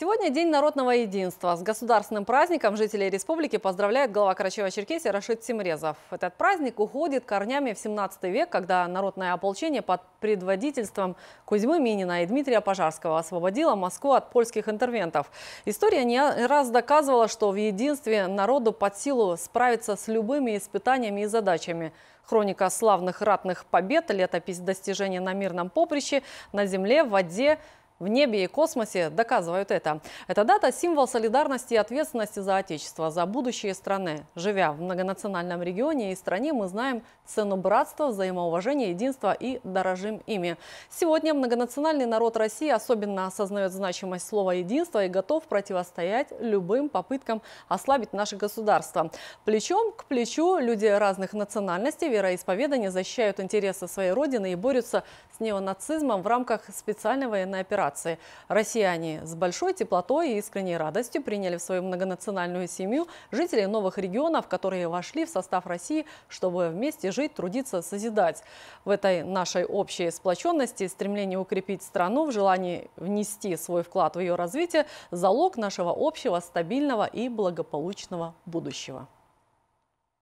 Сегодня День народного единства. С государственным праздником жителей республики поздравляет глава Карачева-Черкесии Рашид Тимрезов. Этот праздник уходит корнями в 17 век, когда народное ополчение под предводительством Кузьмы Минина и Дмитрия Пожарского освободило Москву от польских интервентов. История не раз доказывала, что в единстве народу под силу справиться с любыми испытаниями и задачами. Хроника славных ратных побед, летопись достижений на мирном поприще, на земле, в воде – в небе и космосе доказывают это. Эта дата – символ солидарности и ответственности за Отечество, за будущее страны. Живя в многонациональном регионе и стране, мы знаем цену братства, взаимоуважения, единства и дорожим ими. Сегодня многонациональный народ России особенно осознает значимость слова «единство» и готов противостоять любым попыткам ослабить наше государство. Плечом к плечу люди разных национальностей, вероисповеданий защищают интересы своей родины и борются с неонацизмом в рамках специальной военной операции миграции. Россияне с большой теплотой и искренней радостью приняли в свою многонациональную семью жителей новых регионов, которые вошли в состав России, чтобы вместе жить, трудиться, созидать. В этой нашей общей сплоченности, стремлении укрепить страну, в желании внести свой вклад в ее развитие – залог нашего общего, стабильного и благополучного будущего.